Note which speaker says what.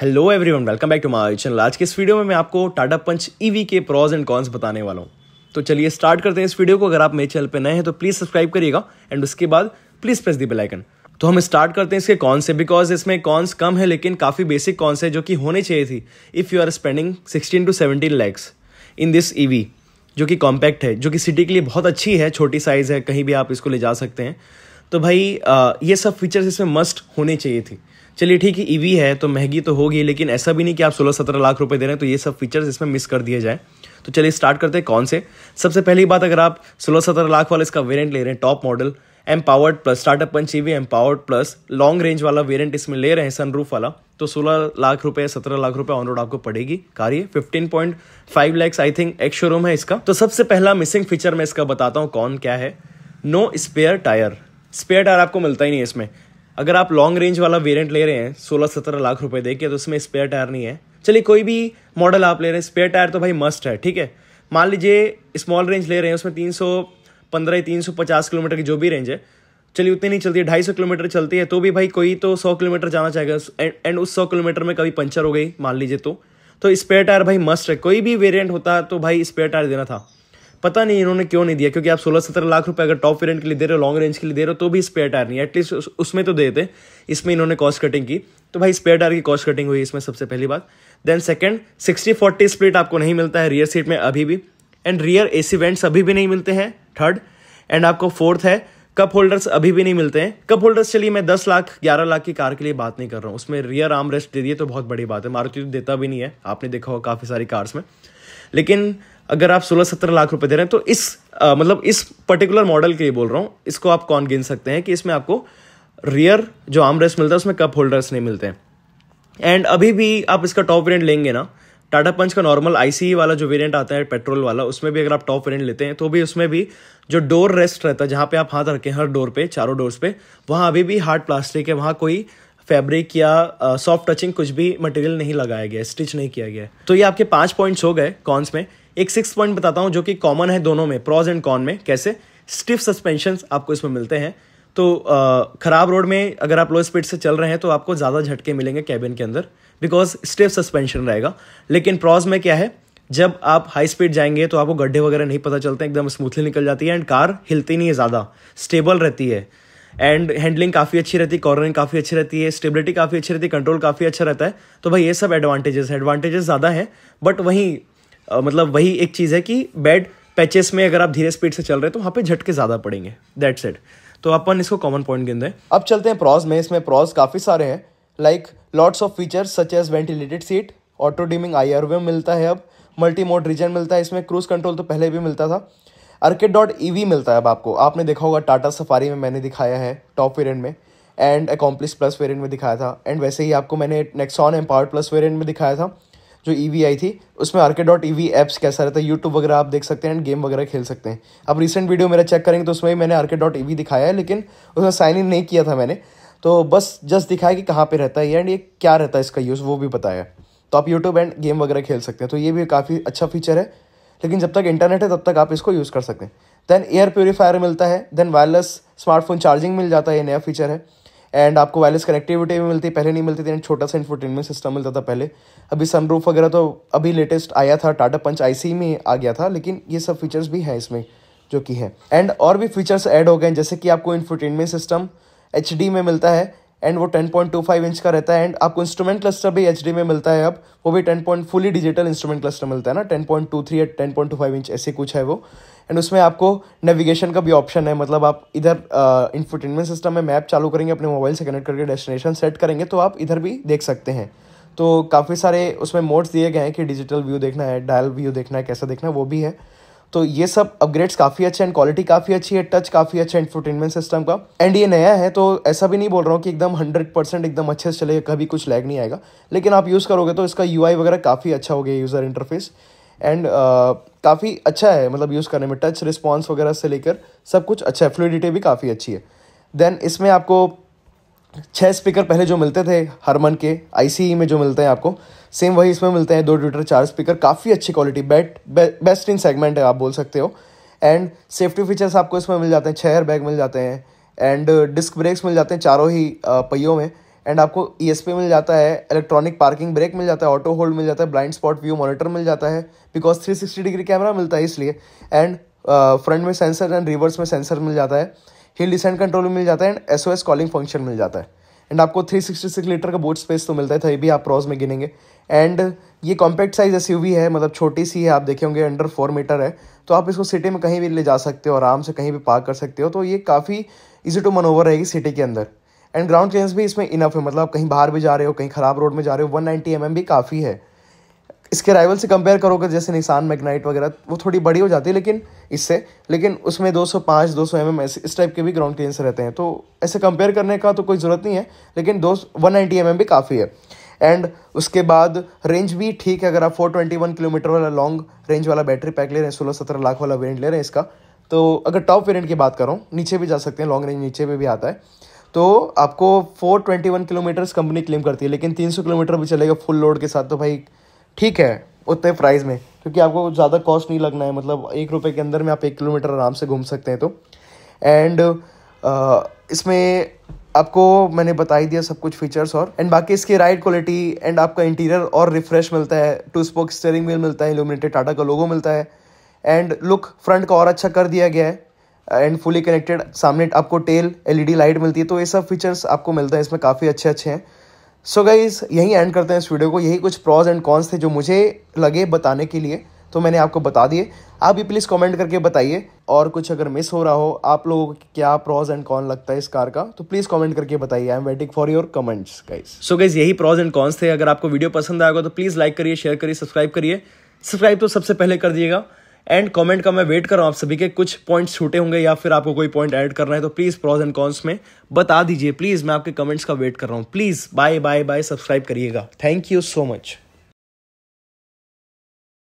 Speaker 1: Hello everyone welcome back to my channel आज के इस वीडियो में मैं आपको टाटा पंच ईवी के प्रॉज एंड कॉन्स बताने वाला हूँ तो चलिए स्टार्ट करते हैं इस वीडियो को अगर आप मेरे चैनल पर नए हैं तो प्लीज़ सब्सक्राइब करिएगा एंड उसके बाद प्लीज़ प्रेस दी बेलाइकन तो हम स्टार्ट करते हैं इसके कॉन्स से बिकॉज इसमें कॉन्स कम है लेकिन काफ़ी बेसिक कॉन्स है जो कि होने चाहिए थी if you are spending sixteen to seventeen lakhs in this E जो कि कॉम्पैक्ट है जो कि सिटी के लिए बहुत अच्छी है छोटी साइज़ है कहीं भी आप इसको ले जा सकते हैं तो भाई ये सब फीचर्स इसमें मस्ट होने चाहिए थी चलिए ठीक है ईवी e है तो महंगी तो होगी लेकिन ऐसा भी नहीं कि आप सोलह सत्रह लाख रुपए दे रहे हैं तो ये सब फीचर्स इसमें मिस कर दिए जाए तो चलिए स्टार्ट करते हैं कौन से सबसे पहली बात अगर आप सोलह सत्रह लाख वाला इसका वेरियंट ले रहे हैं top model empowered plus startup Punch E V empowered plus long range वाला वेरियंट इसमें ले रहे हैं सनरूफ वाला तो सोलह लाख रुपए सत्रह लाख रुपए ऑन रोड आपको पड़ेगी कार ये फाइव लैक्स आई थिंक एक शोरूम है इसका तो सबसे पहला मिसिंग फीचर मैं इसका बताता हूँ कौन क्या है no spare tyre spare tyre आपको मिलता ही नहीं है इसमें अगर आप लॉन्ग रेंज वाला वेरियंट ले रहे हैं सोलह सत्रह लाख रुपए दे के तो उसमें स्पेयर टायर नहीं है चलिए कोई भी मॉडल आप ले रहे हैं स्पेयर टायर तो भाई मस्ट है ठीक है मान लीजिए स्मॉल रेंज ले रहे हैं उसमें तीन सौ पंद्रह तीन सौ पचास किलोमीटर की जो भी रेंज है चलिए उतनी नहीं चलती है ढाई सौ किलोमीटर चलती है तो भी भाई कोई तो सौ किलोमीटर जाना चाहेगा एंड उस सौ किलोमीटर में कभी पंचर हो गई मान लीजिए तो तो स्पेयर टायर भाई मस्ट है कोई भी वेरिएंट होता तो भाई स्पेयर टायर देना था पता नहीं इन्होंने क्यों नहीं दिया क्योंकि आप सोलह सत्रह लाख रुपए अगर टॉप वेरियंट के लिए दे रहे हो लॉन्ग रेंज के लिए दे रहे हो तो भी स्पेयर टायर नहीं एटलीस्ट उसमें तो देते इसमें इन्होंने कॉस्ट कटिंग की तो भाई स्पेयर टायर की कॉस्ट कटिंग हुई इसमें सबसे पहली बात then second sixty forty split आपको नहीं मिलता है रियर सीट में अभी भी and rear A C vents अभी भी नहीं मिलते हैं थर्ड एंड आपको फोर्थ है कप होल्डर्स अभी भी नहीं मिलते हैं कप होल्डर्स चलिए मैं दस लाख ग्यारह लाख की कार के लिए बात नहीं कर रहा हूँ उसमें रियर आर्म रेस्ट दे दिए तो बहुत बड़ी बात है मारुति तो देता भी नहीं है आपने देखा होगा काफ़ी सारी कार्स में लेकिन अगर आप सोलह सत्रह लाख रुपए दे रहे हैं तो इस आ, मतलब इस पर्टिकुलर मॉडल के लिए बोल रहा हूँ इसको आप कौन गिन सकते हैं कि इसमें आपको रियर जो आर्म रेस्ट मिलता है उसमें कप होल्डर्स नहीं मिलते हैं एंड अभी भी आप इसका टॉप वेरियंट लेंगे ना टाटा पंच का नॉर्मल आईसी e वाला जो वेरियंट आता है पेट्रोल वाला उसमें भी अगर आप टॉप वेरियंट लेते हैं तो भी उसमें भी जो डोर रेस्ट रहता है जहाँ पे आप हाथ रखें हर डोर पे चारों डोर्स पे वहाँ अभी भी हार्ड प्लास्टिक है वहाँ कोई फैब्रिक या सॉफ्ट टचिंग कुछ भी मटेरियल नहीं लगाया गया स्टिच नहीं किया गया तो ये आपके पाँच पॉइंट्स हो गए कॉन्स में एक सिक्स पॉइंट बताता हूँ जो कि कॉमन है दोनों में प्रॉज एंड कॉन में कैसे स्टिफ सस्पेंशन आपको इसमें मिलते हैं तो ख़राब रोड में अगर आप लो स्पीड से चल रहे हैं तो आपको ज़्यादा झटके मिलेंगे कैबिन के अंदर बिकॉज स्टिफ सस्पेंशन रहेगा लेकिन प्रॉज में क्या है जब आप हाई स्पीड जाएंगे तो आपको गड्ढे वगैरह नहीं पता चलते एकदम स्मूथली निकल जाती है एंड कार हिलती नहीं है ज़्यादा स्टेबल रहती है एंड हैंडलिंग काफ़ी अच्छी रहती है कॉर्नरिंग काफ़ी अच्छी रहती है स्टेबिलिटी काफ़ी अच्छी रहती है कंट्रोल काफ़ी अच्छा रहता है तो भाई ये सब एडवांटेजेस एडवांटेजेस ज़्यादा हैं बट वहीं मतलब वही एक चीज़ है कि बेड पैचेस में अगर आप धीरे स्पीड से चल रहे तो वहाँ पे झटके ज़्यादा पड़ेंगे दैट्स इट तो अपन इसको कॉमन पॉइंट गिन दें अब चलते हैं प्रॉज में इसमें प्रॉज काफ़ी सारे हैं like lots of features such as ventilated seat auto dimming I मिलता है अब मल्टी मोड रीजन मिलता है इसमें क्रूज कंट्रोल तो पहले भी मिलता था अर्किड डॉट ई वी मिलता है अब आपको आपने देखा होगा टाटा सफारी में मैंने दिखाया है टॉप वेरियंट में एंड अकॉम्प्लिस प्लस वेरियंट में दिखाया था एंड वैसे ही आपको मैंने नेक्सॉन एम्पावर प्लस वेरियंट में दिखाया था जो ई e आई थी उसमें आर के डॉट ई वी एप्स कैसा रहता है यूट्यूब वगैरह आप देख सकते हैं एंड गेम वगैरह खेल सकते हैं अब रिसेंट वीडियो मेरा चेक करेंगे तो उसमें मैंने आर के डॉट ई वी दिखाया है लेकिन उसमें साइन इन नहीं किया था मैंने तो बस जस्ट दिखाया कि कहाँ पर रहता है एंड ये क्या रहता है इसका यूज़ वो भी बताया तो आप यूट्यूब एंड गेम वगैरह खेल सकते हैं तो ये भी काफ़ी अच्छा फीचर है लेकिन जब तक इंटरनेट है तब तक आप इसको यूज़ कर सकते हैं देन एयर प्योरीफायर मिलता है देन वायरलेस स्मार्टफोन चार्जिंग मिल जाता है ये नया फीचर है एंड आपको वायरलेस कनेक्टिविटी भी मिलती पहले नहीं मिलती थी एंड छोटा सा इन्फोटेनमेंट सिस्टम मिलता था पहले अभी सनरूफ वगैरह तो अभी लेटेस्ट आया था टाटा पंच आईसी में आ गया था लेकिन ये सब फीचर्स भी हैं इसमें जो कि है एंड और भी फीचर्स ऐड हो गए हैं जैसे कि आपको इन्फोटेनमेंट सिस्टम एच में मिलता है एंड वो 10.25 इंच का रहता है एंड आपको इंस्ट्रूमेंट क्लस्टर भी एच में मिलता है अब वो भी 10. Point fully digital instrument cluster मिलता है ना 10.23 या 10.25 इंच ऐसे कुछ है वो एंड उसमें आपको नेविगेशन का भी ऑप्शन है मतलब आप इधर इंफोटेनमेंट सिस्टम में मैप चालू करेंगे अपने मोबाइल से कनेक्ट करके डेस्टिनेशन सेट करेंगे तो आप इधर भी देख सकते हैं तो काफ़ी सारे उसमें मोड्स दिए गए हैं कि डिजिटल व्यू देखना है डायल व्यू देखना है कैसा देखना है वो भी है तो ये सब अपग्रेड्स काफ़ी अच्छे हैं क्वालिटी काफ़ी अच्छी है टच काफ़ी अच्छा है इंफोटेनमेंट सिस्टम का एंड ये नया है तो ऐसा भी नहीं बोल रहा हूँ कि एकदम हंड्रेड परसेंट एकदम अच्छे से चलेगा कभी कुछ लैग नहीं आएगा लेकिन आप यूज़ करोगे तो इसका यू वगैरह काफ़ी अच्छा हो गया यूज़र इंटरफेस एंड uh, काफ़ी अच्छा है मतलब यूज़ करने में टच रिस्पॉन्स वगैरह से लेकर सब कुछ अच्छा है फ्लूडिटी भी काफ़ी अच्छी है देन इसमें आपको छः स्पीकर पहले जो मिलते थे हरमन के आई e में जो मिलते हैं आपको सेम वही इसमें मिलते हैं दो ट्विटर चार स्पीकर काफ़ी अच्छी क्वालिटी बेट बे, बेस्ट इन सेगमेंट है आप बोल सकते हो एंड सेफ्टी फीचर्स आपको इसमें मिल जाते हैं छह एयर बैग मिल जाते हैं एंड डिस्क ब्रेक्स मिल जाते हैं चारों ही uh, पहियों में एंड आपको ई e मिल जाता है इलेक्ट्रॉनिक पार्किंग ब्रेक मिल जाता है ऑटो होल्ड मिल जाता है ब्लाइंड स्पॉट व्यू मॉनिटर मिल जाता है बिकॉज सिक्सटी डिग्री कैमरा मिलता है इसलिए एंड फ्रंट uh, में सेंसर एंड रिवर्स में सेंसर मिल जाता है हिल डिसेंट कंट्रोल मिल जाता है एंड एस कॉलिंग फंक्शन मिल जाता है एंड आपको 366 लीटर का बोट स्पेस तो मिलता है तभी भी आप प्रॉज में गिनेंगे एंड ये कॉम्पैक्ट साइज एस है मतलब छोटी सी है आप देखे होंगे अंडर फोर मीटर है तो आप इसको सिटी में कहीं भी ले जा सकते हो आराम से कहीं भी पार्क कर सकते हो तो ये काफ़ी ईजी टू मनोवर रहेगी सिटी के अंदर एंड ग्राउंड क्लियरेंस भी इसमें इनफ है मतलब आप कहीं बाहर भी जा रहे हो कहीं ख़राब रोड में जा रहे हो वन नाइन्टी एम भी काफ़ी है इसके राइवल से कंपेयर करोगे जैसे निशान मैगनाइट वगैरह वो थोड़ी बड़ी हो जाती है लेकिन इससे लेकिन उसमें 205 दो सौ एम ऐसे इस टाइप के भी ग्राउंड क्लियरेंस रहते हैं तो ऐसे कंपेयर करने का तो कोई ज़रूरत नहीं है लेकिन दो वन नाइन्टी एम भी काफ़ी है एंड उसके बाद रेंज भी ठीक है अगर आप फोर ट्वेंटी वन किलोमीटर वाला लॉन्ग रेंज वाला बैटरी पैक ले रहे हैं सोलह सत्रह लाख वाला वेरियंट ले रहे हैं इसका तो अगर टॉप वेरियंट की बात करूँ नीचे भी जा सकते हैं लॉन्ग रेंज नीचे में भी आता है तो आपको four twenty one kilometres company claim करती है लेकिन तीन सौ किलोमीटर भी चलेगा फुल लोड के साथ तो भाई ठीक है उतने प्राइस में क्योंकि आपको ज़्यादा कॉस्ट नहीं लगना है मतलब एक रुपये के अंदर में आप एक किलोमीटर आराम से घूम सकते हैं तो एंड इसमें आपको मैंने बता ही दिया सब कुछ फीचर्स और एंड बाकी इसकी राइड क्वालिटी एंड आपका इंटीरियर और रिफ्रेश मिलता है टू स्पोक स्टेयरिंग व्हील मिलता है इल्यूमिनेटेड टाटा का लोगो मिलता है एंड लुक फ्रंट का और अच्छा कर दिया गया है एंड फुली कनेक्टेड सामने आपको टेल एलईडी लाइट मिलती है तो ये सब फीचर्स आपको मिलते हैं इसमें काफ़ी अच्छे अच्छे हैं सो गाइज यही एंड करते हैं इस वीडियो को यही कुछ प्रॉज एंड कॉन्स थे जो मुझे लगे बताने के लिए तो मैंने आपको बता दिए आप भी प्लीज़ कमेंट करके बताइए और कुछ अगर मिस हो रहा हो आप लोगों को क्या प्रॉज एंड कॉन लगता है इस कार का तो प्लीज़ कमेंट करके बताइए I am waiting for your comments guys so guys यही प्रॉज एंड कॉन्स थे अगर आपको वीडियो पसंद आएगा तो प्लीज़ लाइक करिए शेयर करिए सब्सक्राइब करिए सब्सक्राइब तो सबसे पहले कर दिएगा एंड कमेंट का मैं वेट कर रहा हूँ आप सभी के कुछ पॉइंट्स छूटे होंगे या फिर आपको कोई पॉइंट ऐड करना है तो प्लीज़ प्रॉज एंड कॉन्स में बता दीजिए प्लीज़ मैं आपके कमेंट्स का वेट कर रहा हूँ please bye bye bye subscribe करिएगा थैंक यू सो मच